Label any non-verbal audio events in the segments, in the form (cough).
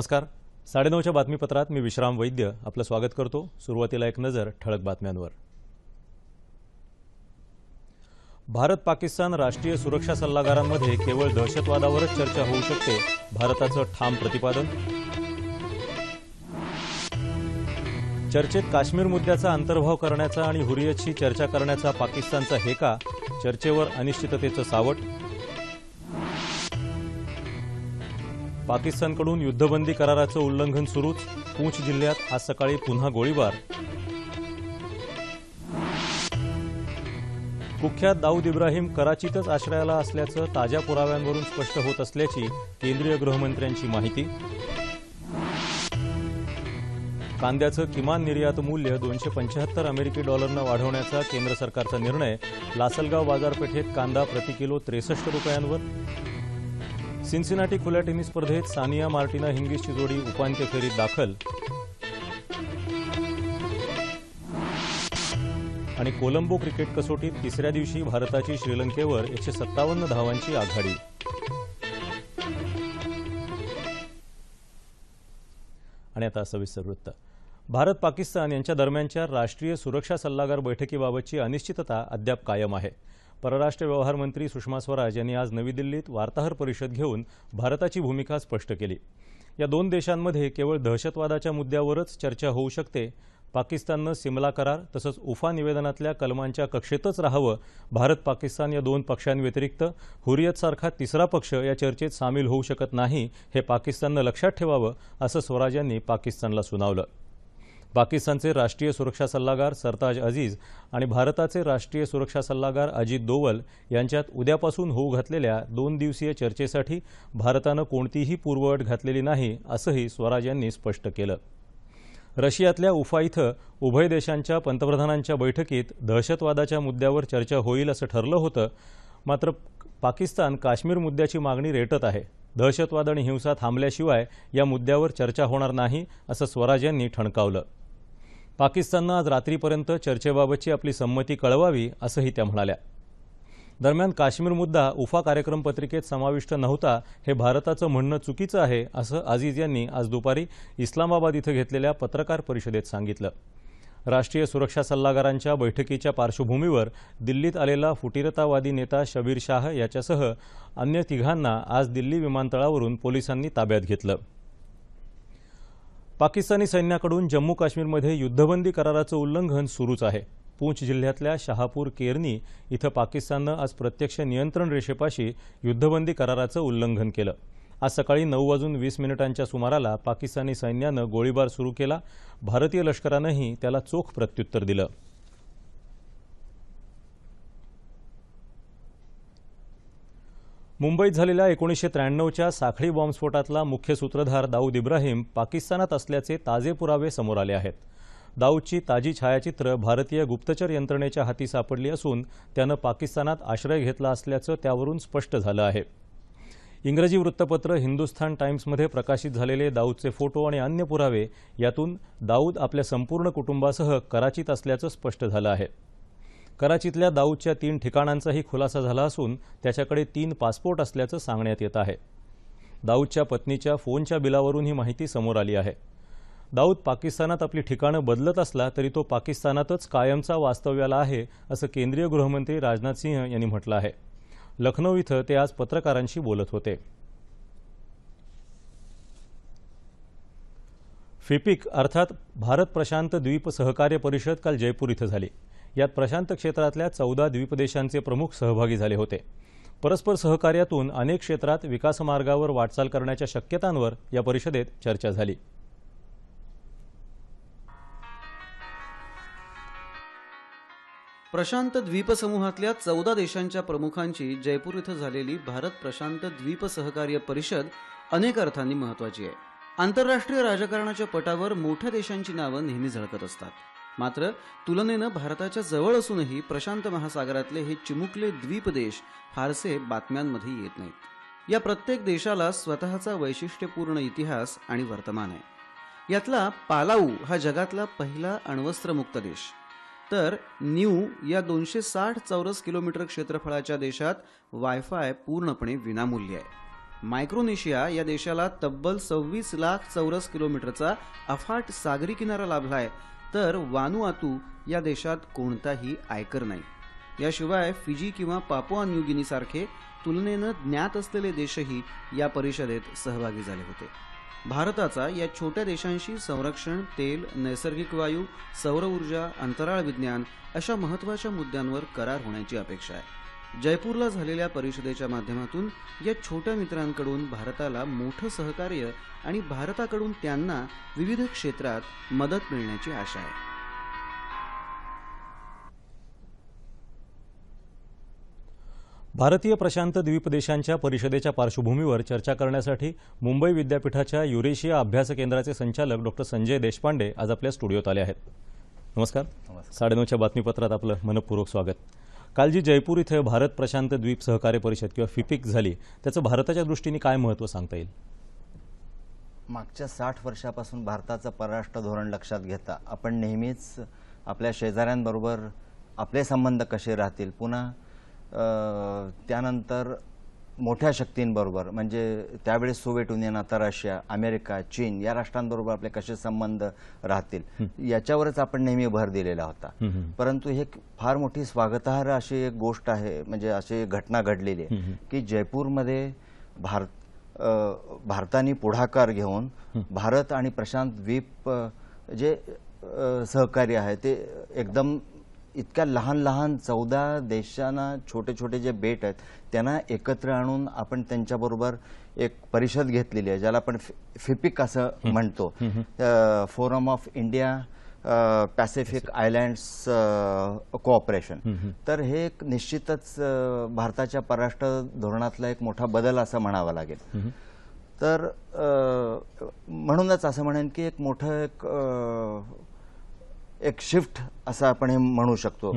नमस्कार साडेनऊच्या बातमीपत्रात मी विश्राम वैद्य आपलं स्वागत करतो सुरुवातीला एक नजर ठळक बातम्यांवर भारत पाकिस्तान राष्ट्रीय सुरक्षा सल्लागारांमध्ये केवळ दहशतवादावरच चर्चा होऊ शकते भारताचं ठाम प्रतिपादन चर्चेत काश्मीर मुद्द्याचा अंतर्भाव करण्याचा आणि हुरियतशी चर्चा करण्याचा पाकिस्तानचा हेका चर्चेवर अनिश्चिततेचं सावट पाकिस्तानकडून युद्धबंदी कराराचं उल्लंघन सुरूच पूंछ जिल्ह्यात आज सकाळी पुन्हा गोळीबार कुख्यात दाऊद इब्राहिम कराचीतच आश्रयाला असल्याचं ताज्या पुराव्यांवरून स्पष्ट होत असल्याची केंद्रीय गृहमंत्र्यांची माहिती कांद्याचं किमान निर्यात मूल्य दोनशे पंच्याहत्तर अमेरिकी डॉलरनं वाढवण्याचा केंद्र सरकारचा निर्णय लासलगाव बाजारपेठेत कांदा प्रति किलो त्रेसष्ट रुपयांवर सिन्सिनाटी खुल्या टेनिस स्पर्धेत सानिया मार्टिना हिंगिसची जोडी उपांत्य फेरीत दाखल आणि कोलंबो क्रिकेट कसोटीत तिसऱ्या दिवशी भारताची श्रीलंकेवर एकशे सत्तावन्न धावांची आघाडी आणि आता सविस्तर वृत्त भारत पाकिस्तान यांच्या दरम्यानच्या राष्ट्रीय सुरक्षा सल्लागार बैठकीबाबतची अनिश्चितता अद्याप कायम आहे परराष्ट्र व्यवहार मंत्री सुषमा स्वराज यांनी आज नवी दिल्लीत वार्ताहर परिषद घेऊन भारताची भूमिका स्पष्ट केली या दोन देशांमध्ये केवळ दहशतवादाच्या मुद्द्यावरच चर्चा होऊ शकते पाकिस्ताननं सिमला करार तसंच उफा निवेदनातल्या कलमांच्या कक्षेतच राहावं भारत पाकिस्तान या दोन पक्षांव्यतिरिक्त हुरियतसारखा तिसरा पक्ष या चर्चेत सामील होऊ शकत नाही हे पाकिस्ताननं लक्षात ठेवावं असं स्वराज यांनी पाकिस्तानला सुनावलं पाकिस्तानचे राष्ट्रीय सुरक्षा सल्लागार सरताज अजीज आणि भारताचे राष्ट्रीय सुरक्षा सल्लागार अजित दोवल यांच्यात उद्यापासून होऊ घातलेल्या दोन दिवसीय चर्चेसाठी भारतानं कोणतीही पूर्वअट घातलेली नाही असंही स्वराज यांनी स्पष्ट केलं रशियातल्या उफा इथं उभय देशांच्या पंतप्रधानांच्या बैठकीत दहशतवादाच्या मुद्द्यावर चर्चा होईल असं ठरलं होतं मात्र पाकिस्तान काश्मीर मुद्द्याची मागणी रेटत आहे दहशतवाद आणि हिंसा थांबल्याशिवाय या मुद्द्यावर चर्चा होणार नाही असं स्वराज यांनी ठणकावलं पाकिस्ताननं आज रात्रीपर्यंत चर्चेबाबतची आपली संमती कळवावी असंही त्या म्हणाल्या दरम्यान काश्मीर मुद्दा उफा कार्यक्रम पत्रिकेत समाविष्ट नव्हता हे भारताचं म्हणणं चुकीचं आहे असं अजीज यांनी आज दुपारी इस्लामाबाद इथं घेतलेल्या पत्रकार परिषदेत सांगितलं राष्ट्रीय सुरक्षा सल्लागारांच्या बैठकीच्या पार्श्वभूमीवर दिल्लीत आलेला फुटीरतावादी नेता शबीर शाह याच्यासह अन्य तिघांना आज दिल्ली विमानतळावरून पोलिसांनी ताब्यात घेतलं पाकिस्तानी सैन्याकडून जम्मू काश्मीरमध्ये युद्धबंदी कराराचं उल्लंघन सुरूच आहे पूंछ जिल्ह्यातल्या शहापूर केरनी इथं पाकिस्ताननं आज प्रत्यक्ष नियंत्रण रेषेपाशी युद्धबंदी कराराचं उल्लंघन केलं आज सकाळी नऊ वाजून वीस मिनिटांच्या सुमाराला पाकिस्तानी सैन्यानं गोळीबार सुरू केला भारतीय लष्करानंही त्याला चोख प्रत्युत्तर दिलं मुंबईत झालेल्या एकोणीसशे त्र्याण्णवच्या साखळी बॉम्बस्फोटातला मुख्य सूत्रधार दाऊद इब्राहिम पाकिस्तानात असल्याचे ताजे पुरावे समोर आले आहेत दाऊदची ताजी छायाचित्र भारतीय गुप्तचर यंत्रणेच्या हाती सापडली असून त्यानं पाकिस्तानात आश्रय घेतला असल्याचं त्यावरून स्पष्ट झालं आहे इंग्रजी वृत्तपत्र हिंदुस्थान टाइम्समध्ये प्रकाशित झालेले दाऊदचे फोटो आणि अन्य पुरावे यातून दाऊद आपल्या संपूर्ण कुटुंबासह कराचीत असल्याचं स्पष्ट झालं आहे कराचीतल्या दाऊदच्या तीन ठिकाणांचाही खुलासा झाला असून त्याच्याकडे तीन पासपोर्ट असल्याचं सांगण्यात येत आहे दाऊदच्या पत्नीच्या फोनच्या बिलावरून ही माहिती समोर आली आहे दाऊद पाकिस्तानात आपली ठिकाणं बदलत असला तरी तो पाकिस्तानातच कायमचा वास्तव्याला आहे असं केंद्रीय गृहमंत्री राजनाथ सिंह यांनी म्हटलं आहे लखनौ इथं ते आज पत्रकारांशी बोलत होते फिपिक अर्थात भारत प्रशांत द्वीप सहकार्य परिषद काल जयपूर इथं झाली यात प्रशांत क्षेत्रातल्या चौदा द्वीपदेशांचे प्रमुख सहभागी झाले होते परस्पर सहकार्यातून अनेक क्षेत्रात विकासमार्गावर वाटचाल करण्याच्या शक्यतांवर या परिषदेत चर्चा झाली प्रशांत द्वीप समूहातल्या चौदा देशांच्या प्रमुखांची जयपूर इथं झालेली भारत प्रशांत द्वीप सहकार्य परिषद अनेक अर्थांनी महत्वाची आहे आंतरराष्ट्रीय राजकारणाच्या पटावर मोठ्या देशांची नावं नेहमी झळकत असतात मात्र तुलनेनं भारताच्या जवळ असूनही प्रशांत महासागरातले हे चिमुकले द्वीप देश फारसे बातम्यांमध्ये येत नाहीत या प्रत्येक देशाला स्वतःचा वैशिष्ट्यपूर्ण इतिहास आणि वर्तमान आहे यातला पालाऊ हा जगातला पहिला अण्वस्त्रमुक्त देश तर न्यू या दोनशे साठ चौरस किलोमीटर क्षेत्रफळाच्या देशात वायफाय पूर्णपणे विनामूल्य आहे मायक्रोनेशिया या देशाला तब्बल सव्वीस लाख चौरस किलोमीटरचा अफाट सागरी किनारा लाभला आहे तर वानुआतू या देशात कोणताही आयकर नाही याशिवाय फिजी किंवा पापुआ न्यूगिनीसारखे तुलनेनं ज्ञात असलेले देशही या परिषदेत सहभागी झाले होते भारताचा या छोट्या देशांशी संरक्षण तेल नैसर्गिक वायू सौरऊर्जा अंतराळ विज्ञान अशा महत्त्वाच्या मुद्द्यांवर करार होण्याची अपेक्षा आहे जयपूरला झालेल्या परिषदेच्या माध्यमातून या छोट्या मित्रांकडून भारताला मोठं सहकार्य आणि भारताकडून त्यांना विविध क्षेत्रात मदत मिळण्याची आशा आहे भारतीय प्रशांत द्वीप देशांच्या परिषदेच्या पार्श्वभूमीवर चर्चा करण्यासाठी मुंबई विद्यापीठाच्या युरेशिया अभ्यास केंद्राचे संचालक डॉक्टर संजय देशपांडे आज आपल्या स्टुडिओत आले आहेत नमस्कार साडेनऊच्या बातमीपत्रात आपलं मनपूर्वक स्वागत काल जी जयपूर इथे भारत प्रशांत द्वीप सहकार्य परिषद किंवा फिपिक झाली त्याचं भारताच्या दृष्टीने काय महत्त्व सांगता येईल मागच्या साठ वर्षापासून भारताचं परराष्ट्र धोरण लक्षात घेता आपण नेहमीच आपल्या शेजाऱ्यांबरोबर आपले संबंध कसे राहतील पुन्हा त्यानंतर मोठ्या शक्तींबरोबर म्हणजे त्यावेळेस सोव्हिएट युनियन आता रशिया अमेरिका चीन या राष्ट्रांबरोबर आपले कसे संबंध राहतील याच्यावरच आपण नेहमी भर दिलेला होता परंतु हे फार मोठी स्वागतार्ह अशी एक गोष्ट आहे म्हणजे अशी घटना घडलेली आहे की जयपूरमध्ये भारत भारताने पुढाकार घेऊन भारत आणि प्रशांत द्वीप जे सहकार्य आहे ते एकदम इतक्या लहान लहान चौदा देशांना छोटे छोटे जे बेट आहेत त्यांना एकत्र आणून आपण त्यांच्याबरोबर एक परिषद घेतलेली आहे ज्याला आपण फिपिक असं म्हणतो forum of India Pacific islands cooperation तर हे एक निश्चितच भारताच्या परराष्ट्र धोरणातला एक मोठा बदल असं म्हणावा लागेल तर म्हणूनच असं म्हणेन की एक मोठं एक एक शिफ्ट असं आपण हे म्हणू शकतो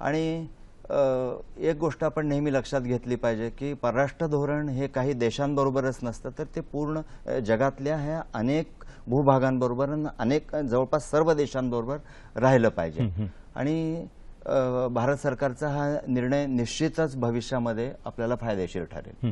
आणि एक गोष्ट आपण नेहमी लक्षात घेतली पाहिजे की परराष्ट्र धोरण हे काही देशांबरोबरच नसतं तर ते पूर्ण जगातल्या ह्या अनेक भूभागांबरोबर अनेक जवळपास सर्व देशांबरोबर राहिलं पाहिजे आणि भारत सरकारचा हा निर्णय निश्चितच भविष्यामध्ये आपल्याला फायदेशीर ठरेल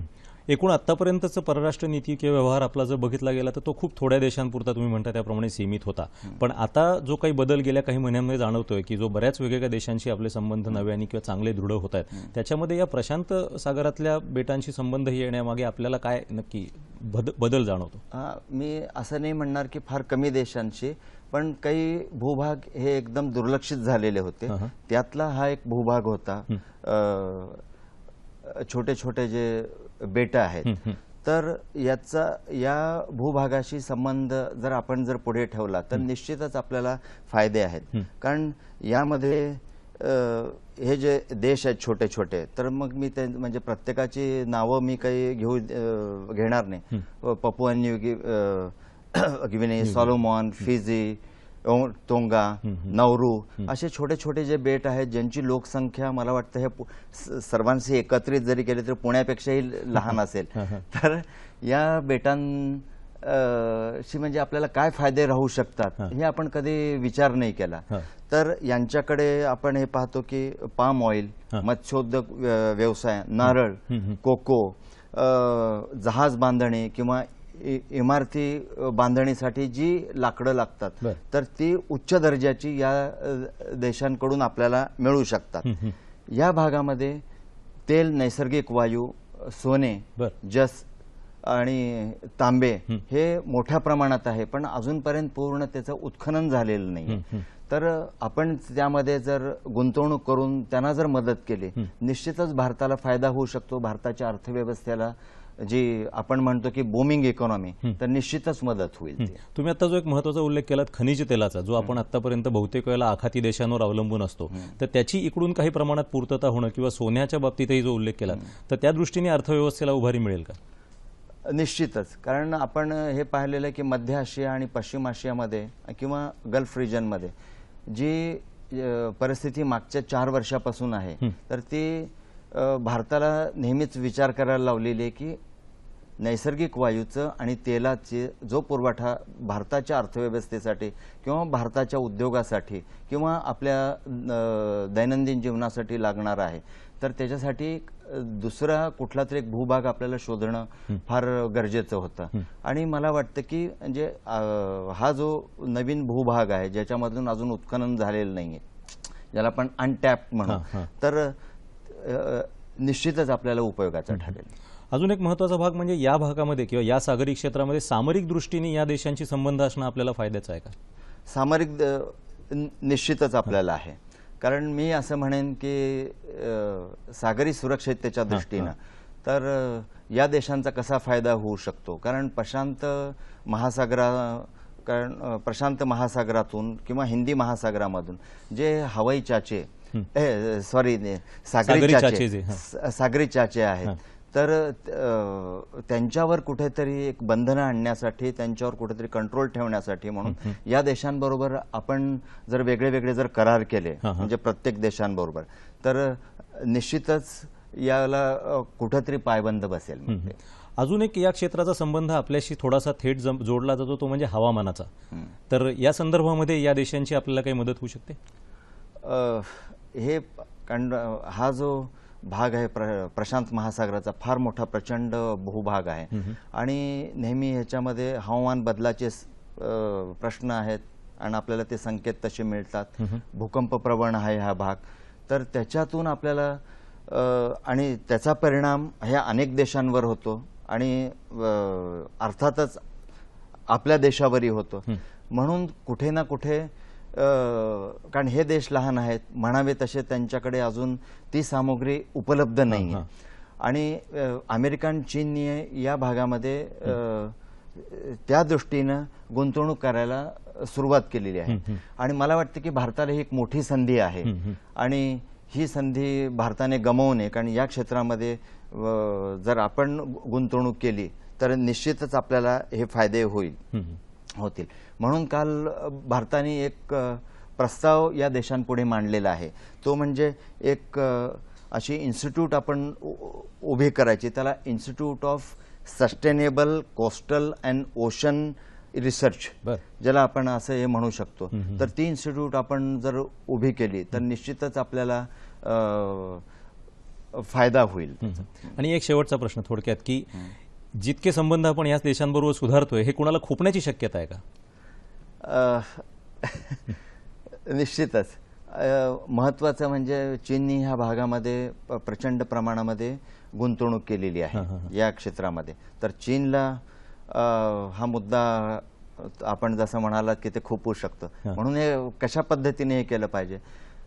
एकूण आतापर्यंतचं परराष्ट्र नीती किंवा व्यवहार आपला जर बघितला गेला तर तो खूप थोड्या देशांपुरता तुम्ही म्हणता त्याप्रमाणे सीमित होता पण आता जो काही बदल गेल्या काही महिन्यांमध्ये जाणवतोय की जो बऱ्याच वेगवेगळ्या देशांशी आपले संबंध आणि किंवा चांगले दृढ होत आहेत त्याच्यामध्ये या प्रशांत सागरातल्या बेटांशी संबंध येण्यामागे आपल्याला काय नक्की बदल जाणवतो मी असं नाही म्हणणार की फार कमी देशांशी पण काही भूभाग हे एकदम दुर्लक्षित झालेले होते त्यातला हा एक भूभाग होता छोटे छोटे जे बेट आहेत तर याचा या भूभागाशी संबंध जर आपण जर पुढे ठेवला तर निश्चितच आपल्याला फायदे आहेत कारण यामध्ये हे जे देश आहेत छोटे छोटे तर मग मी ते म्हणजे प्रत्येकाची नावं मी काही घेऊ घेणार नाही Papua New Guinea Solomon Fiji Tonga Nauru असे छोटे छोटे जे बेट आहेत ज्यांची लोकसंख्या मला वाटतं हे सर्वांशी एकत्रित जरी केले तरी पुण्यापेक्षाही लहान (laughs) असेल तर या बेटां शी म्हणजे आपल्याला काय फायदे राहू शकतात हे आपण कधी विचार नाही केला तर यांच्याकडे आपण हे पाहतो की पाम ऑइल मत्स्योद्योग व्यवसाय नारळ कोको जहाज बांधणे किंवा इमारती बांधणीसाठी जी लाकडं लागतात तर ती उच्च दर्जाची या देशांकडून आपल्याला मिळू शकतात या भागामध्ये तेल नैसर्गिक वायू सोने जस आणि तांबे हे मोठ्या प्रमाणात आहे पण अजूनपर्यंत पूर्ण त्याचं उत्खनन झालेलं नाही तर आपण त्यामध्ये जर गुंतवणूक करून त्यांना जर मदत केली निश्चितच भारताला फायदा होऊ शकतो भारताच्या अर्थव्यवस्थेला जी आपण म्हणतो की बोमिंग इकॉनॉमी तर निश्चितच मदत होईल तुम्ही आता जो एक महत्वाचा उल्लेख केलात खनिज तेलाचा जो आपण आतापर्यंत बहुतेक वेळेला आखाती देशांवर अवलंबून असतो तर त्याची इकडून काही प्रमाणात पूर्तता होणं किंवा सोन्याच्या बाबतीतही जो उल्लेख केला तर त्या दृष्टीने अर्थव्यवस्थेला उभारी मिळेल का निश्चितच कारण आपण हे पाहिलेलं आहे की मध्य आशिया आणि पश्चिम आशियामध्ये किंवा गल्फ रिजनमध्ये जी परिस्थिती मागच्या चार वर्षापासून आहे तर ती भारताला नेहमीच विचार करायला लावलेली आहे की नैसर्गिक वायूचं आणि तेलाचे जो पुरवठा भारताच्या अर्थव्यवस्थेसाठी किंवा भारताच्या उद्योगासाठी किंवा आपल्या दैनंदिन जीवनासाठी लागणार आहे तर त्याच्यासाठी दुसरा कुठला तरी एक भूभाग आपल्याला शोधणं फार गरजेचं होतं आणि मला वाटतं की म्हणजे हा जो नवीन भूभाग आहे ज्याच्यामधून अजून उत्खनन झालेलं नाही आहे ज्याला आपण अनटॅप म्हणू तर निश्चितच आपल्याला उपयोगाचा ठरेल अजून एक महत्त्वाचा भाग म्हणजे या भागामध्ये किंवा या सागरी क्षेत्रामध्ये सामरिक दृष्टीने या देशांशी संबंध असणं आपल्याला फायद्याचं आहे का सामरिक निश्चितच आपल्याला आहे कारण मी असं म्हणेन की सागरी सुरक्षिततेच्या दृष्टीनं तर या देशांचा कसा फायदा होऊ शकतो कारण प्रशांत महासागरा कारण प्रशांत महासागरातून किंवा हिंदी महासागरामधून जे हवाई चाचे सॉरी सागरी चाचे सागरी चाचे आहेत तर त्यांच्यावर कुठेतरी एक बंधनं आणण्यासाठी त्यांच्यावर कुठेतरी कंट्रोल ठेवण्यासाठी म्हणून या देशांबरोबर आपण जर वेगळे वेगळे जर करार केले म्हणजे प्रत्येक देशांबरोबर तर निश्चितच याला कुठेतरी पायबंद बसेल अजून एक या क्षेत्राचा संबंध आपल्याशी थोडासा थेट जोडला जातो तो म्हणजे हवामानाचा तर या संदर्भामध्ये या देशांची आपल्याला काही मदत होऊ शकते हे कारण हा जो भाग आहे प्रशांत महासागराचा फार मोठा प्रचंड भूभाग आहे आणि नेहमी ह्याच्यामध्ये हवामान बदलाचे प्रश्न आहेत आणि आपल्याला ते संकेत तसे मिळतात भूकंप प्रवण आहे हा भाग तर त्याच्यातून आपल्याला आणि त्याचा परिणाम ह्या अनेक देशांवर होतो आणि अर्थातच आपल्या देशावरही होतो म्हणून कुठे ना कुठे कारण हे देश लहान आहेत म्हणावे तसे त्यांच्याकडे अजून ती सामग्री उपलब्ध नाही आहे आणि अमेरिकन चीनने या भागामध्ये त्या दृष्टीनं गुंतवणूक करायला सुरुवात केलेली आहे आणि मला वाटतं की भारताला ही एक मोठी संधी आहे आणि ही संधी भारताने गमावू नये कारण या क्षेत्रामध्ये जर आपण गुंतवणूक केली तर निश्चितच आपल्याला हे फायदे होईल होतील म्हणून काल भारताने एक प्रस्ताव या देशांपुढे मांडलेला आहे तो म्हणजे एक अशी इन्स्टिट्यूट आपण उभी करायची त्याला institute of sustainable coastal and ocean research ज्याला आपण असं हे म्हणू शकतो तर ती इन्स्टिट्यूट आपण जर उभी केली तर निश्चितच आपल्याला फायदा होईल आणि एक शेवटचा प्रश्न थोडक्यात की जितके संबंध आपण याच देशांबरोबर सुधारतोय हे कोणाला खोपण्याची शक्यता आहे का (laughs) निश्चितच महत्त्वाचं म्हणजे चीननी ह्या भागामध्ये प्रचंड प्रमाणामध्ये गुंतवणूक केलेली आहे या क्षेत्रामध्ये तर चीनला हा मुद्दा आपण जसं म्हणालात की ते खोपू शकतं म्हणून हे कशा पद्धतीने हे केलं पाहिजे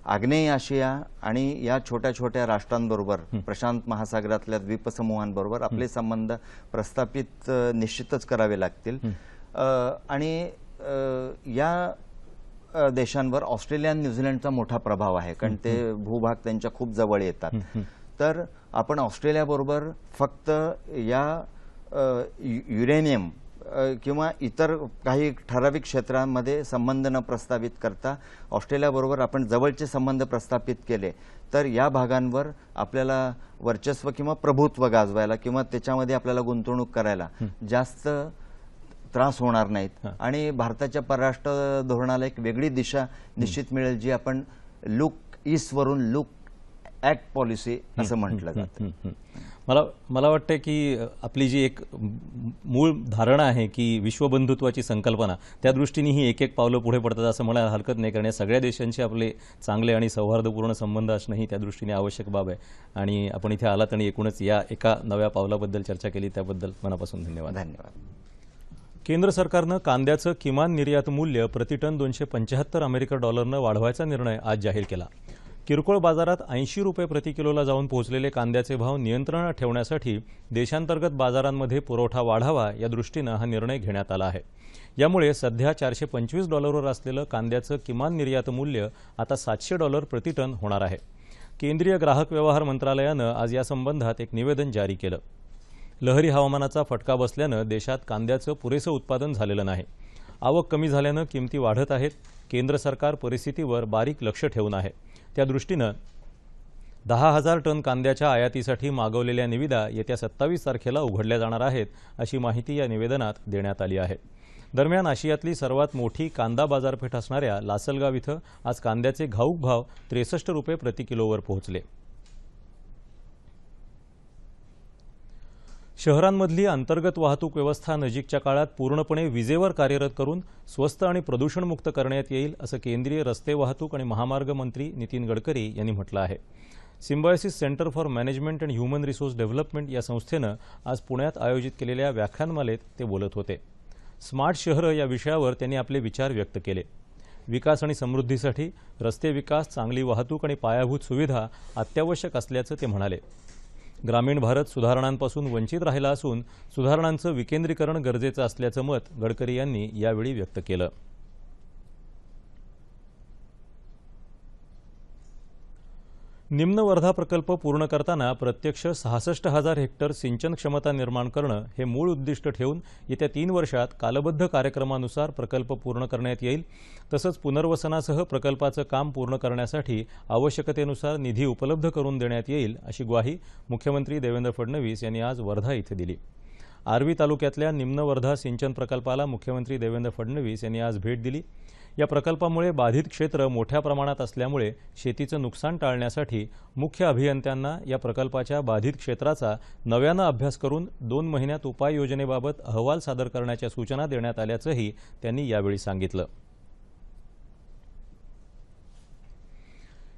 आग्नेय आशिया आणि या छोट्या छोट्या राष्ट्रांबरोबर प्रशांत महासागरातल्या द्वीपसमूहांबरोबर आपले संबंध प्रस्थापित निश्चितच करावे लागतील आणि या देशांवर ऑस्ट्रेलिया आणि न्यूझीलंडचा मोठा प्रभाव आहे कारण ते भूभाग त्यांच्या खूप जवळ येतात तर आपण ऑस्ट्रेलियाबरोबर फक्त या युरेनियम किंवा इतर काही ठराविक क्षेत्रांमध्ये संबंध न प्रस्तावित करता ऑस्ट्रेलियाबरोबर आपण जवळचे संबंध प्रस्थापित केले तर या भागांवर आपल्याला वर्चस्व किंवा प्रभुत्व गाजवायला किंवा त्याच्यामध्ये आपल्याला गुंतवणूक करायला जास्त त्रास होणार नाहीत आणि भारताच्या परराष्ट्र धोरणाला एक वेगळी दिशा निश्चित मिळेल जी आपण लुक वरून लुक ऍक्ट पॉलिसी असं म्हटलं जातं मला मला वाटतं की आपली जी एक मूळ धारणा आहे की विश्वबंधुत्वाची संकल्पना त्या दृष्टीने ही एक एक पावलं पुढे पडतात असं म्हणायला हरकत नाही कारण या सगळ्या देशांचे आपले चांगले आणि सौहार्दपूर्ण संबंध असणं ही त्या दृष्टीने आवश्यक बाब आहे आणि आपण इथे आलात आणि एकूणच या एका नव्या पावलाबद्दल चर्चा केली त्याबद्दल मनापासून धन्यवाद धन्यवाद केंद्र सरकारनं कांद्याचं किमान निर्यात मूल्य प्रतिटन दोनशे पंच्याहत्तर अमेरिकन डॉलरनं वाढवायचा निर्णय आज जाहीर केला किरकोळ बाजारात ऐंशी रुपये प्रति किलोला जाऊन पोहोचलेले कांद्याचे भाव नियंत्रणात ठेवण्यासाठी देशांतर्गत बाजारांमध्ये पुरवठा वाढावा या दृष्टीनं हा निर्णय घेण्यात आला आहे यामुळे सध्या चारशे पंचवीस डॉलरवर असलेलं कांद्याचं किमान निर्यात मूल्य आता सातशे डॉलर प्रतिटन होणार आहे केंद्रीय ग्राहक व्यवहार मंत्रालयानं आज यासंबंधात एक निवेदन जारी केलं लहरी हवामानाचा फटका बसल्यानं देशात कांद्याचं पुरेसं उत्पादन झालेलं नाही आवक कमी झाल्यानं किमती वाढत आहेत केंद्र सरकार परिस्थितीवर बारीक लक्ष ठेवून आहे दृष्टीनं दहा हजार टन कांद्याच्या आयातीसाठी मागवलेल्या निविदा येत्या सत्तावीस तारखेला उघडल्या जाणार आहेत अशी माहिती या निवेदनात देण्यात आली आहे दरम्यान आशियातली सर्वात मोठी कांदा बाजारपेठ असणाऱ्या लासलगाव इथं आज कांद्याचे घाऊक भाव त्रेसष्ट रुपये प्रति किलोवर पोहोचले शहरांमधली अंतर्गत वाहतूक व्यवस्था नजीकच्या काळात पूर्णपणे विजेवर कार्यरत करून स्वस्त आणि प्रदूषणमुक्त करण्यात येईल असं केंद्रीय रस्ते वाहतूक आणि महामार्ग मंत्री नितीन गडकरी यांनी म्हटलं आहे Symbiosis centre for management and human resource development या संस्थेनं आज पुण्यात आयोजित केलेल्या व्याख्यानमालेत ते बोलत होते स्मार्ट शहरं या विषयावर त्यांनी आपले विचार व्यक्त केले विकास आणि समृद्धीसाठी रस्ते विकास चांगली वाहतूक आणि पायाभूत सुविधा अत्यावश्यक असल्याचं ते म्हणाले ग्रामीण भारत सुधारणांपासून वंचित राहिला असून सुधारणांचं विकेंद्रीकरण गरजेचं असल्याचं मत गडकरी यांनी यावेळी व्यक्त केलं निम्न वर्धा प्रकल्प पूर्ण करताना प्रत्यक्ष सहासष्ट हजार हेक्टर सिंचन क्षमता निर्माण करणं हे मूळ उद्दिष्ट ठेवून येत्या तीन वर्षात कालबद्ध कार्यक्रमानुसार प्रकल्प पूर्ण करण्यात येईल तसंच पुनर्वसनासह प्रकल्पाचं काम पूर्ण करण्यासाठी आवश्यकतेनुसार निधी उपलब्ध करून देण्यात येईल अशी ग्वाही मुख्यमंत्री देवेंद्र फडणवीस यांनी आज वर्धा इथं दिली आर्वी तालुक्यातल्या निम्न वर्धा सिंचन प्रकल्पाला मुख्यमंत्री देवेंद्र फडणवीस यांनी आज भेट दिली या प्रकल्पामुळे बाधित क्षेत्र मोठ्या प्रमाणात असल्यामुळे शेतीचं नुकसान टाळण्यासाठी मुख्य अभियंत्यांना या प्रकल्पाच्या बाधित क्षेत्राचा नव्यानं अभ्यास करून दोन महिन्यात उपाययोजनेबाबत अहवाल सादर करण्याच्या सूचना देण्यात आल्याचंही त्यांनी यावेळी सांगितलं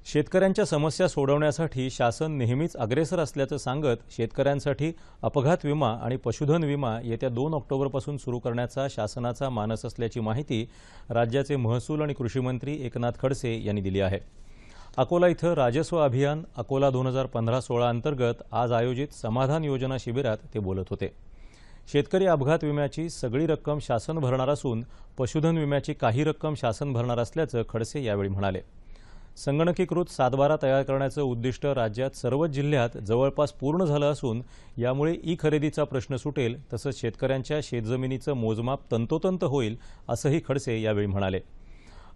शेतकऱ्यांच्या समस्या सोडवण्यासाठी शासन नेहमीच अग्रेसर असल्याचं सांगत शेतकऱ्यांसाठी अपघात विमा आणि पशुधन विमा येत्या दोन ऑक्टोबरपासून सुरू करण्याचा शासनाचा मानस असल्याची माहिती राज्याचे महसूल आणि कृषीमंत्री एकनाथ खडसे यांनी दिली आहे अकोला इथं राजस्व अभियान अकोला दोन हजार पंधरा सोळा अंतर्गत आज आयोजित समाधान योजना शिबिरात ते बोलत होते शेतकरी अपघात विम्याची सगळी रक्कम शासन भरणार असून पशुधन विम्याची काही रक्कम शासन भरणार असल्याचं खडसे यावेळी म्हणाले संगणकीकृत सातबारा तयार करण्याचं उद्दिष्ट राज्यात सर्वच जिल्ह्यात जवळपास पूर्ण झालं असून यामुळे ई खरेदीचा प्रश्न सुटेल तसंच शेतकऱ्यांच्या शेतजमिनीचं मोजमाप तंतोतंत होईल असंही खडसे यावेळी म्हणाले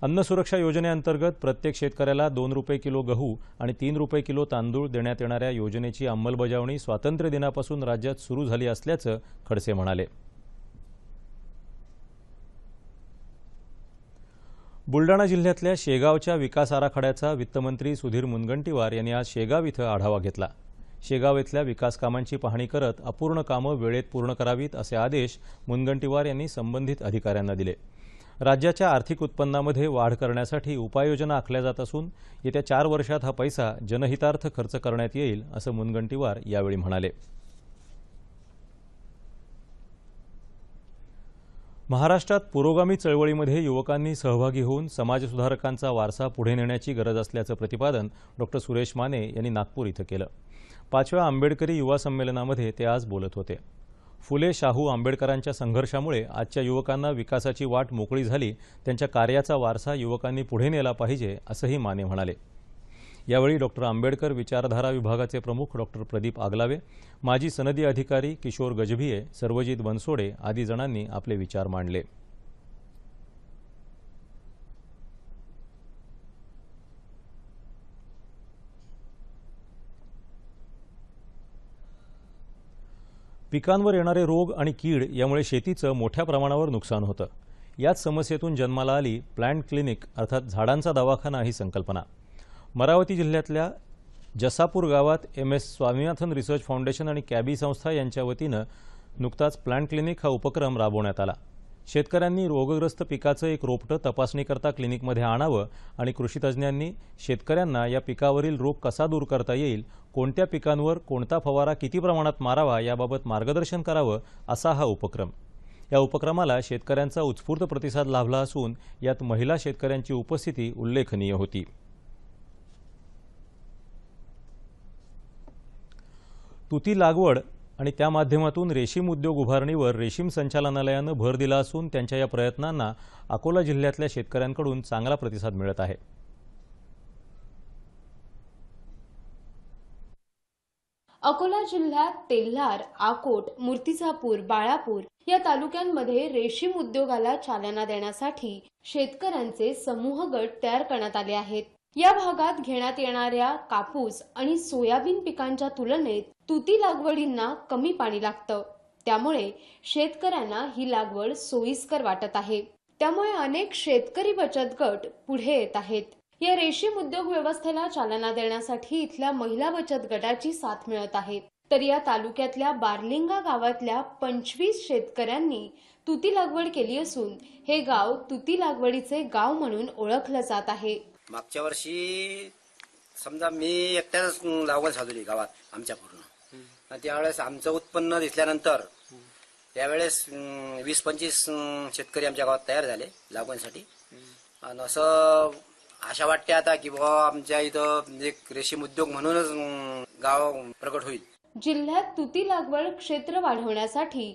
अन्न सुरक्षा योजनेअंतर्गत प्रत्येक शेतकऱ्याला दोन रुपये किलो गहू आणि तीन रुपये किलो तांदूळ देण्यात येणाऱ्या योजनेची अंमलबजावणी स्वातंत्र्य दिनापासून राज्यात सुरू झाली असल्याचं खडसे म्हणाले बुलडाणा जिल्ह्यातल्या शेगावच्या विकास आराखड्याचा वित्तमंत्री सुधीर मुनगंटीवार यांनी आज शेगाव इथं आढावा घेतला शेगाव इथल्या विकास कामांची पाहणी करत अपूर्ण कामं वेळेत पूर्ण करावीत असे आदेश मुनगंटीवार यांनी संबंधित अधिकाऱ्यांना दिले राज्याच्या आर्थिक उत्पन्नामध्ये वाढ करण्यासाठी उपाययोजना आखल्या जात असून येत्या चार वर्षात हा पैसा जनहितार्थ खर्च करण्यात येईल असं मुनगंटीवार यावेळी म्हणाले महाराष्ट्रात पुरोगामी चळवळीमध्ये युवकांनी सहभागी होऊन समाजसुधारकांचा वारसा पुढे नेण्याची गरज असल्याचं प्रतिपादन डॉक्टर सुरेश माने यांनी नागपूर इथं केलं पाचव्या आंबेडकरी युवा संमेलनामध्ये ते आज बोलत होते फुले शाहू आंबेडकरांच्या संघर्षामुळे आजच्या युवकांना विकासाची वाट मोकळी झाली त्यांच्या कार्याचा वारसा युवकांनी पुढे नेला पाहिजे असंही माने म्हणाले यावेळी डॉक्टर आंबेडकर विचारधारा विभागाचे प्रमुख डॉक्टर प्रदीप आगलावे माजी सनदी अधिकारी किशोर गजभिये सर्वजित बनसोडे आदी जणांनी आपले विचार मांडले पिकांवर येणारे रोग आणि कीड यामुळे शेतीचं मोठ्या प्रमाणावर नुकसान होतं याच समस्येतून जन्माला आली प्लॅन्ट क्लिनिक अर्थात झाडांचा दवाखाना ही संकल्पना अमरावती जिल्ह्यातल्या जसापूर गावात M S Swaminathan research foundation आणि कॅबी संस्था यांच्या वतीनं नुकताच प्लांट क्लिनिक हा उपक्रम राबवण्यात आला शेतकऱ्यांनी रोगग्रस्त पिकाचं एक रोपटं तपासणीकरता क्लिनिकमध्ये आणावं आणि कृषीतज्ज्ञांनी शेतकऱ्यांना या पिकावरील रोग कसा दूर करता येईल कोणत्या पिकांवर कोणता फवारा किती प्रमाणात मारावा याबाबत मार्गदर्शन करावं असा हा उपक्रम या उपक्रमाला शेतकऱ्यांचा उत्स्फूर्त प्रतिसाद लाभला असून यात महिला शेतकऱ्यांची उपस्थिती उल्लेखनीय होती तुती लागवड आणि त्या माध्यमातून रेशीम उद्योग उभारणीवर रेशीम संचालनालयानं भर दिला असून त्यांच्या या प्रयत्नांना अकोला जिल्ह्यातल्या शेतकऱ्यांकडून चांगला प्रतिसाद मिळत आहे अकोला जिल्ह्यात तेल्हार आकोट मूर्तिजापूर बाळापूर या तालुक्यांमध्ये रेशीम उद्योगाला चालना देण्यासाठी शेतकऱ्यांचे समूह गट तयार करण्यात आले आहेत या भागात घेण्यात येणाऱ्या कापूस आणि सोयाबीन पिकांच्या तुलनेत तुती लागवडींना कमी पाणी लागतं त्यामुळे शेतकऱ्यांना ही लागवड सोयीस्कर वाटत आहे त्यामुळे अनेक शेतकरी बचत गट पुढे येत आहेत या रेशीम उद्योग व्यवस्थेला चालना देण्यासाठी इथल्या महिला बचत गटाची साथ मिळत आहे तर या तालुक्यातल्या बार्लिंगा गावातल्या पंचवीस शेतकऱ्यांनी तुती लागवड केली असून हे गाव तुती लागवडीचे गाव म्हणून ओळखलं जात आहे मागच्या वर्षी समजा मी एकट्याच लागवड झालेली गावात आमच्या पूर्ण त्यावेळेस आमचं उत्पन्न दिसल्यानंतर त्यावेळेस वीस पंचवीस शेतकरी आमच्या गावात तयार झाले लागवणीसाठी आणि असं आशा वाटते आता की बाबा आमच्या इथं एक रेशीम उद्योग म्हणूनच गाव प्रकट होईल जिल्ह्यात तुती लागवड क्षेत्र वाढवण्यासाठी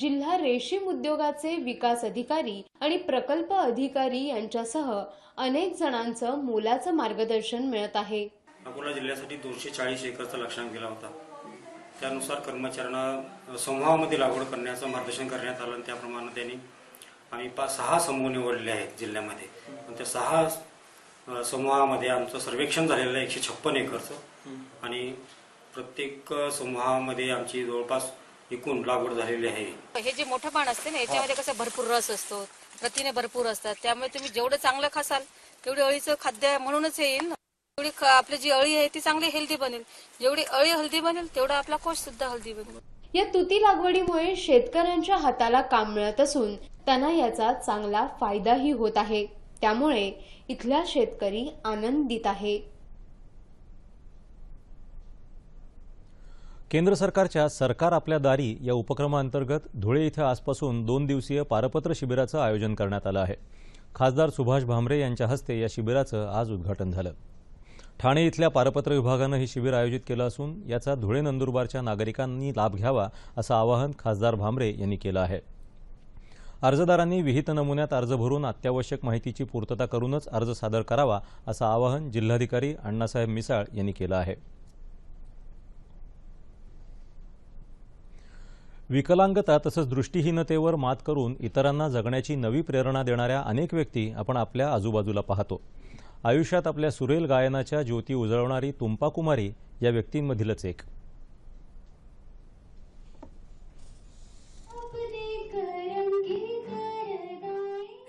जिल्हा रेशीम उद्योगाचे विकास अधिकारी आणि प्रकल्प अधिकारी यांच्यासह अनेक जणांचं मोलाचं मार्गदर्शन मिळत आहे अकोला जिल्ह्यासाठी दोनशे चाळीस एकरचा लक्षांक केला होता त्यानुसार कर्मचाऱ्यांना समूहामध्ये लागवड करण्याचं मार्गदर्शन करण्यात आलं आणि त्याप्रमाणे त्यांनी आम्ही पाच सहा समूह निवडले आहेत जिल्ह्यामध्ये त्या सहा समूहामध्ये आमचं सर्वेक्षण झालेलं आहे एकशे छप्पन एकरचं आणि प्रत्येक समूहामध्ये आमची जवळपास एकूण लागवड झालेली आहे हे जे मोठं पान असते ना याच्यामध्ये कसं भरपूर रस असतो प्रथिने भरपूर असतात त्यामुळे तुम्ही जेवढं चांगलं खासाल तेवढी अळीचं खाद्य म्हणूनच येईल ना तेवढी आपली जी अळी आहे ती चांगली हेल्दी बनेल जेवढी अळी हल्दी बनेल तेवढा आपला कोश सुद्धा हल्दी बनेल या तुती लागवडीमुळे शेतकऱ्यांच्या हाताला काम मिळत असून त्यांना याचा चांगला फायदाही होत आहे त्यामुळे इथल्या शेतकरी आनंदित आहे केंद्र सरकारच्या सरकार आपल्या दारी या उपक्रमाअंतर्गत धुळे इथं आजपासून दोन दिवसीय पारपत्र शिबिराचं आयोजन करण्यात आलं आहे खासदार सुभाष भामरे यांच्या हस्ते या शिबिराचं आज उद्घाटन झालं ठाणे इथल्या पारपत्र विभागानं हे शिबिर आयोजित केलं असून याचा धुळे नंदुरबारच्या नागरिकांनी लाभ घ्यावा असं आवाहन खासदार भामरे यांनी केलं आहे अर्जदारांनी विहित नमुन्यात अर्ज भरून अत्यावश्यक माहितीची पूर्तता करूनच अर्ज सादर करावा असं आवाहन जिल्हाधिकारी अण्णासाहेब मिसाळ यांनी केलं आहे विकलांगता तसंच दृष्टीहीनतेवर मात करून इतरांना जगण्याची नवी प्रेरणा देणाऱ्या अनेक व्यक्ती आपण आपल्या आजूबाजूला पाहतो आयुष्यात आपल्या सुरेल गायनाच्या ज्योती उजळवणारी तुंपाकुमारी या व्यक्तींमधीलच एक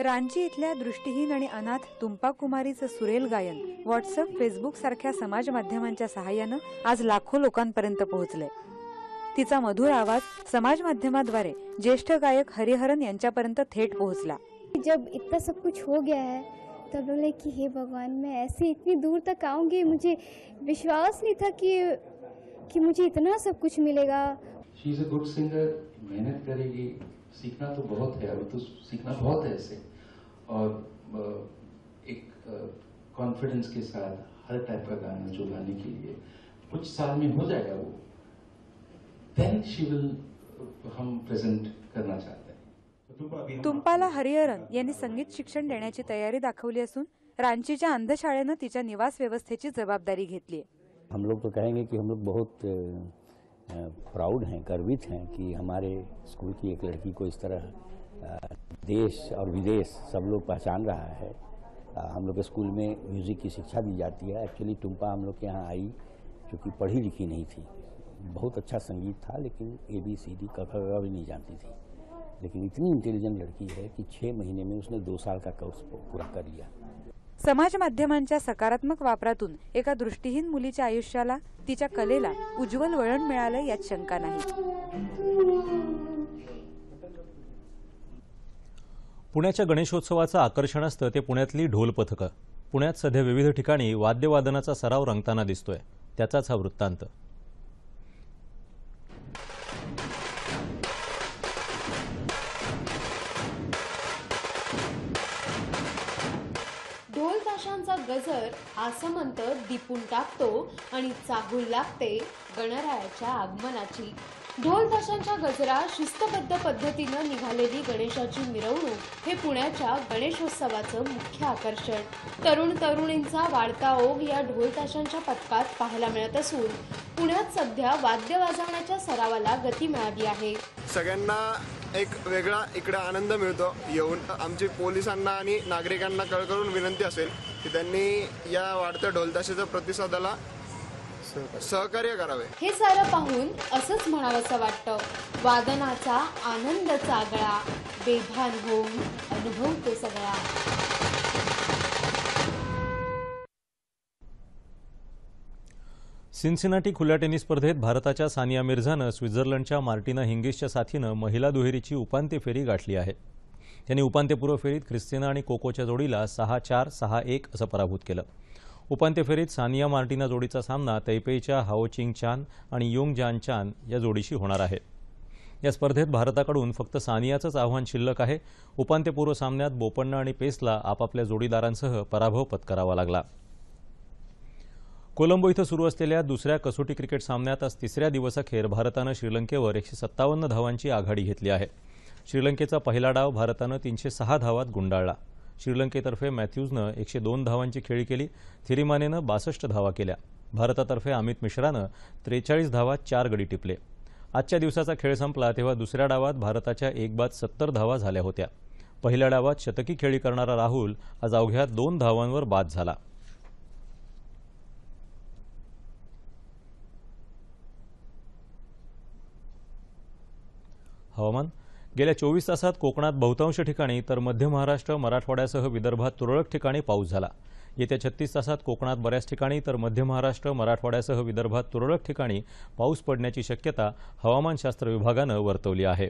रांची इथल्या दृष्टीहीन आणि अनाथ तुंपा सुरेल गायन व्हॉट्सअप फेसबुक सारख्या समाज माध्यमांच्या सहाय्यानं आज लाखो लोकांपर्यंत पोहोचलंय तिचा मधुर आवाज समाज माध्यमाद्वारे ज्येष्ठ गायक हरिहरन यांच्यापर्यंत थेट पोहोचला जब इतना सब कुछ हो गया है तब बोले कि हे भगवान मैं ऐसे इतनी दूर तक आऊंगी मुझे विश्वास नहीं था कि कि मुझे इतना सब कुछ मिलेगा she is a good singer मेहनत करेगी सीखना तो बहुत है अभी तो सीखना बहुत है इससे और एक कॉन्फिडेंस के साथ हर टाइप का गाना जो गाने के लिए कुछ साल में हो जाएगा वो then she will uh, हम प्रेजेंट करना चाहते हैं तो तुम्पाला हरिहरन यांनी संगीत शिक्षण देण्याची तयारी दाखवली असून रांचीच्या अंधशाळेने तिच्या निवास व्यवस्थेची जबाबदारी घेतली हम लोग तो कहेंगे कि हम लोग बहुत प्राउड हैं गर्वित हैं कि हमारे स्कूल की एक लड़की को इस तरह देश और विदेश सब लोग पहचान रहा है हम लोग के स्कूल में म्यूज़िक की शिक्षा दी जाती है एक्चुअली टुम्पा हम लोग के यहाँ आई चूँकि पढ़ी लिखी नहीं थी बहुत अच्छा संगीत था लेकिन ए बी सी डी कख भी नहीं जानती थी लेकिन इतनी इंटेलिजेंट लड़की है कि छः महीने में उसने दो साल का कोर्स पूरा कर लिया समाज माध्यमांच्या सकारात्मक वापरातून एका दृष्टीहीन मुलीच्या आयुष्याला तिच्या कलेला उज्ज्वल वळण मिळालं यात शंका नाही पुण्याच्या गणेशोत्सवाचं आकर्षण असतं ते पुण्यातली ढोल पथकं पुण्यात सध्या विविध ठिकाणी वाद्यवादनाचा सराव रंगताना दिसतोय त्याचाच हा वृत्तांत गजर आसमंत दिपून टाकतो आणि चाहूल लागते गणरायाच्या आगमनाची ढोल ताशांच्या गजरा शिस्तबद्ध पद्धतीनं निघालेली गणेशाची मिरवणूक हे पुण्याच्या गणेशोत्सवाचं मुख्य आकर्षण तरुण तरुणींचा वाढता ओघ या ढोल ताशांच्या पथकात पाहायला मिळत असून पुण्यात सध्या वाद्य वाजवण्याच्या सरावाला गती मिळाली आहे सगळ्यांना एक वेगळा इकडे आनंद मिळतो येऊन आमची पोलिसांना आणि नागरिकांना कळकळून विनंती असेल की त्यांनी या वाढत्या ढोलताशाच्या प्रतिसादाला सहकार्य करावे हे सारं पाहून असंच म्हणावंसं वाटतं वादनाचा आनंद चागळा बेभान होऊन तो सगळा सिन्सिनाटी खुल्या टेनिस स्पर्धेत भारताच्या सानिया मिर्झानं स्वित्झर्लंडच्या मार्टिना हिंगिसच्या साथीनं महिला दुहेरीची उपांत्य फेरी गाठली आहे त्यांनी उपांत्यपूर्व फेरीत ख्रिस्तिना आणि कोकोच्या जोडीला सहा चार सहा एक असं पराभूत केलं उपांत्य फेरीत सानिया मार्टिना जोडीचा सामना तैपेईच्या हाओ चिंग चान आणि युंग जान चान या जोडीशी होणार आहे या स्पर्धेत भारताकडून फक्त सानियाचंच आव्हान शिल्लक आहे उपांत्यपूर्व सामन्यात बोपण्णा आणि पेसला आपापल्या जोडीदारांसह पराभव पत्करावा लागला कोलंबो इथं सुरू असलेल्या दुसऱ्या कसोटी क्रिकेट सामन्यात आज तिसऱ्या दिवसाखेर भारतानं श्रीलंकेवर एकशे सत्तावन्न धावांची आघाडी घेतली आहे श्रीलंकेचा पहिला डाव भारतानं तीनशे सहा धावात गुंडाळला श्रीलंकेतर्फे मॅथ्यूजनं एकशे दोन धावांची खेळी केली थिरिमानेनं बासष्ट धावा केल्या भारतातर्फे अमित मिश्रानं त्रेचाळीस धावा चार गडी टिपले आजच्या दिवसाचा खेळ संपला तेव्हा दुसऱ्या डावात भारताच्या एक बाद सत्तर धावा झाल्या होत्या पहिल्या डावात शतकी खेळी करणारा राहुल आज अवघ्या दोन धावांवर बाद झाला हवामान गेल्या चोवीस तासात कोकणात बहुतांश ठिकाणी तर मध्य महाराष्ट्र मराठवाड्यासह विदर्भात तुरळक ठिकाणी पाऊस झाला येत्या छत्तीस तासात कोकणात बऱ्याच ठिकाणी तर मध्य महाराष्ट्र मराठवाड्यासह विदर्भात तुरळक ठिकाणी पाऊस पडण्याची शक्यता हवामानशास्त्र विभागानं वर्तवली आहे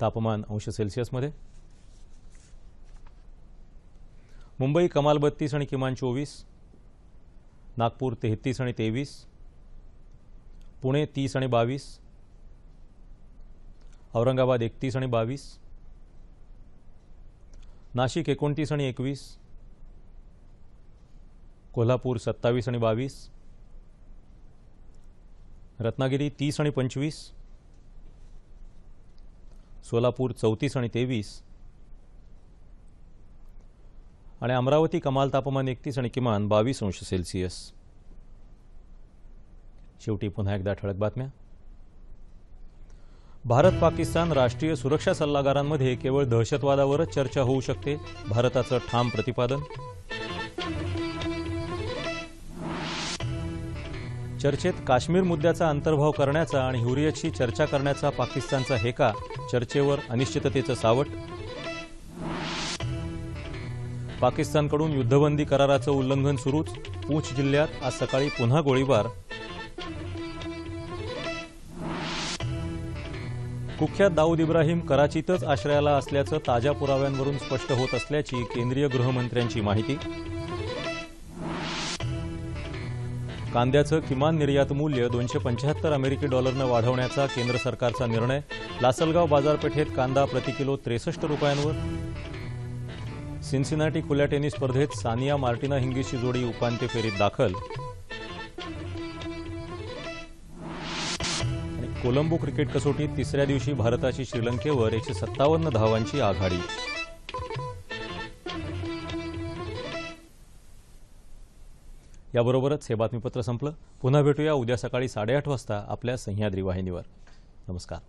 तापमान अंश सेल्सिअसमध्ये मुंबई कमाल बत्तीस आणि किमान चोवीस नागपूर तेहतीस आणि तेवीस पुणे तीस आणि बावीस औरंगाबाद एकतीस आणि बावीस नाशिक एकोणतीस आणि एकवीस कोल्हापूर सत्तावीस आणि बावीस रत्नागिरी तीस आणि पंचवीस सोलापूर चौतीस आणि तेवीस आणि अमरावती कमाल तापमान एकतीस आणि किमान बावीस अंश सेल्सिअस शेवटी पुन्हा एकदा ठळक बातम्या भारत पाकिस्तान राष्ट्रीय सुरक्षा सल्लागारांमध्ये केवळ दहशतवादावरच चर्चा होऊ शकते भारताचं ठाम प्रतिपादन चर्चेत काश्मीर मुद्द्याचा अंतर्भाव करण्याचा आणि हुरियतशी चर्चा करण्याचा पाकिस्तानचा हेका चर्चेवर अनिश्चिततेचं सावट पाकिस्तानकडून युद्धबंदी कराराचं उल्लंघन सुरूच पूंछ जिल्ह्यात आज सकाळी पुन्हा गोळीबार कुख्यात दाऊद इब्राहिम कराचीतच आश्रयाला असल्याचं ताज्या पुराव्यांवरून स्पष्ट होत असल्याची केंद्रीय गृहमंत्र्यांची माहिती कांद्याचं किमान निर्यात मूल्य दोनशे पंच्याहत्तर अमेरिकी डॉलरनं वाढवण्याचा केंद्र सरकारचा निर्णय लासलगाव बाजारपेठेत कांदा प्रतिकिलो त्रेसष्ट रुपयांवर सिन्सिनाटी खुल्या टेनिस स्पर्धेत सानिया मार्टिना हिंगीची जोडी उपांत्य फेरीत दाखल कोलंबो क्रिकेट कसोटीत तिसऱ्या दिवशी भारताची श्रीलंकेवर एकशे सत्तावन्न धावांची आघाडी याबरोबरच हे बातमीपत्र संपलं पुन्हा भेटूया उद्या सकाळी साडेआठ वाजता आपल्या सह्याद्री वाहिनीवर नमस्कार